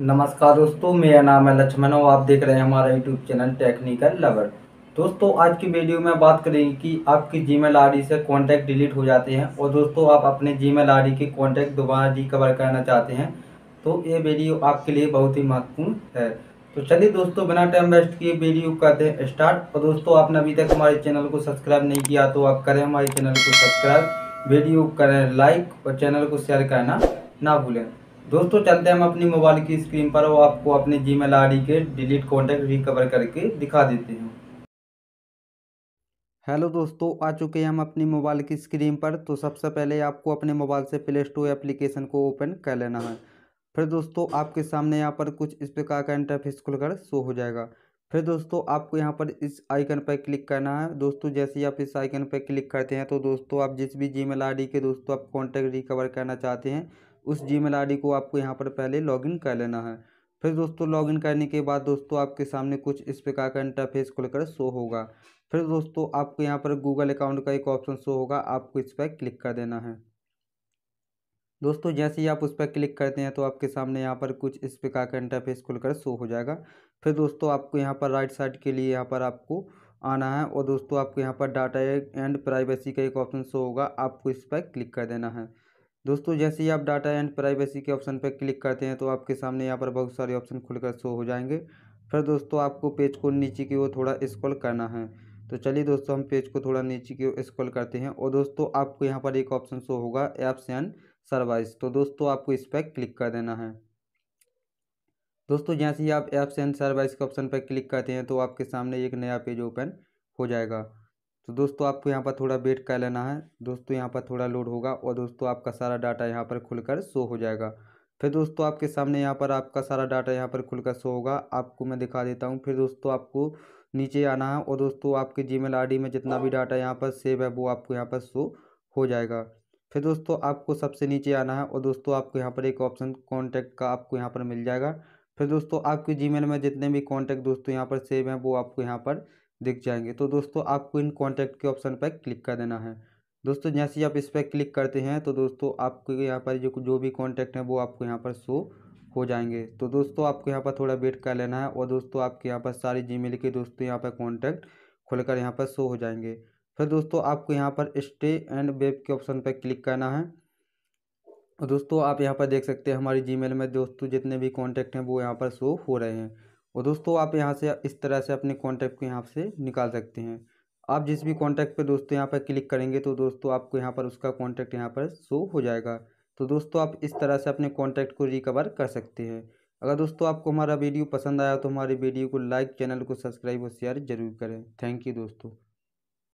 नमस्कार दोस्तों मेरा नाम है लक्ष्मण और आप देख रहे हैं हमारा यूट्यूब चैनल टेक्निकल लवर दोस्तों आज की वीडियो में बात करेंगे कि आपकी जी मेल से कॉन्टैक्ट डिलीट हो जाते हैं और दोस्तों आप अपने जी मेल के कॉन्टैक्ट दोबारा रिकवर करना चाहते हैं तो ये वीडियो आपके लिए बहुत ही महत्वपूर्ण है तो चलिए दोस्तों बिना टाइम वेस्ट किए वीडियो करते हैं स्टार्ट और दोस्तों आपने अभी तक हमारे चैनल को सब्सक्राइब नहीं किया तो आप करें हमारे चैनल को सब्सक्राइब वीडियो करें लाइक और चैनल को शेयर करना ना भूलें दोस्तों चलते हम अपनी मोबाइल की स्क्रीन पर वो आपको अपने जी मेल के डिलीट कॉन्टैक्ट रिकवर करके दिखा देते हैं हेलो दोस्तों आ चुके हैं हम अपनी मोबाइल की स्क्रीन पर तो सबसे पहले आपको अपने मोबाइल से प्ले स्टोर एप्लीकेशन को ओपन कर लेना है फिर दोस्तों आपके सामने यहाँ पर कुछ इस प्रकार का इंटरफेस खुलकर शो हो जाएगा फिर दोस्तों आपको यहाँ पर इस आइकन पर क्लिक करना है दोस्तों जैसे ही आप इस आइकन पर क्लिक करते हैं तो दोस्तों आप जिस भी जी मेल के दोस्तों आप कॉन्टैक्ट रिकवर करना चाहते हैं उस जी मेल को आपको यहाँ पर पहले लॉगिन कर लेना है फिर दोस्तों लॉगिन करने के बाद दोस्तों आपके सामने कुछ इस प्रकार का इंटरफेस खुलकर शो होगा फिर दोस्तों आपको यहाँ पर गूगल अकाउंट का एक ऑप्शन शो होगा आपको इस पर क्लिक कर देना है दोस्तों जैसे ही आप उस पर क्लिक करते हैं तो आपके सामने यहाँ पर कुछ इस प्रकार का इंटरफेस खुलकर शो हो जाएगा फिर दोस्तों आपको यहाँ पर राइट साइड के लिए यहाँ पर आपको आना है और दोस्तों आपको यहाँ पर डाटा एंड प्राइवेसी का एक ऑप्शन शो होगा आपको इस पर क्लिक कर देना है दोस्तों जैसे ही आप डाटा एंड प्राइवेसी के ऑप्शन पर क्लिक करते हैं तो आपके सामने यहाँ पर बहुत सारे ऑप्शन खुलकर शो हो जाएंगे फिर दोस्तों आपको पेज को नीचे की ओर थोड़ा स्क्रॉल करना है तो चलिए दोस्तों हम पेज को थोड़ा नीचे की ओर स्क्रॉल करते हैं और दोस्तों आपको यहाँ पर एक ऑप्शन शो होगा ऐप्स एंड सर्वाइस तो दोस्तों आपको इस पर क्लिक कर देना है दोस्तों जैसे ही आप ऐप्स एंड सर्वाइस के ऑप्शन पर क्लिक करते हैं तो आपके सामने एक नया पेज ओपन हो जाएगा तो दोस्तों आपको यहाँ पर थोड़ा वेट कर लेना है दोस्तों यहाँ पर थोड़ा लोड होगा और दोस्तों आपका सारा डाटा यहाँ पर खुलकर शो हो जाएगा फिर दोस्तों आपके सामने यहाँ पर आपका सारा डाटा यहाँ पर खुलकर शो होगा आपको मैं दिखा देता हूँ फिर दोस्तों आपको नीचे आना है और दोस्तों आपके जी मेल में जितना भी डाटा यहाँ पर सेव है वो आपको यहाँ पर शो हो जाएगा फिर दोस्तों आपको सबसे नीचे आना है और दोस्तों आपको यहाँ पर एक ऑप्शन कॉन्टैक्ट का आपको यहाँ पर मिल जाएगा फिर दोस्तों आपके जी में जितने भी कॉन्टैक्ट दोस्तों यहाँ पर सेव हैं वो आपको यहाँ पर दिख जाएंगे तो दोस्तों आपको इन कॉन्टैक्ट के ऑप्शन पर क्लिक कर देना है दोस्तों जैसे ही आप इस पर क्लिक करते हैं तो दोस्तों आपको यहाँ पर जो जो भी कॉन्टैक्ट है वो आपको यहाँ पर शो हो जाएंगे तो दोस्तों आपको यहाँ पर थोड़ा वेट कर लेना है और दोस्तों आपके यहाँ पर सारी मेल के दोस्तों यहाँ पर कॉन्टैक्ट खुलकर यहाँ पर शो हो जाएंगे फिर दोस्तों आपको यहाँ पर स्टे एंड वेब के ऑप्शन पर क्लिक करना है और दोस्तों आप यहाँ पर देख सकते हैं हमारी मेल में दोस्तों जितने भी कॉन्टैक्ट हैं वो यहाँ पर शो हो रहे हैं और दोस्तों आप यहाँ से इस तरह से अपने कॉन्टैक्ट को यहाँ से निकाल सकते हैं आप जिस भी कॉन्टैक्ट पे दोस्तों यहाँ पर क्लिक करेंगे तो दोस्तों आपको यहाँ पर उसका कॉन्टैक्ट यहाँ पर शो हो जाएगा तो दोस्तों आप इस तरह से अपने कॉन्टैक्ट को रिकवर कर सकते हैं अगर दोस्तों आपको हमारा वीडियो पसंद आया तो हमारे वीडियो को लाइक चैनल को सब्सक्राइब और शेयर जरूर करें थैंक यू दोस्तों